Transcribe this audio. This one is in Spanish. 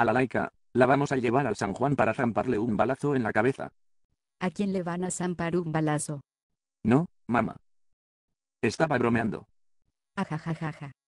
A la laica, la vamos a llevar al San Juan para zamparle un balazo en la cabeza. ¿A quién le van a zampar un balazo? No, mamá. Estaba bromeando. Ajajajaja.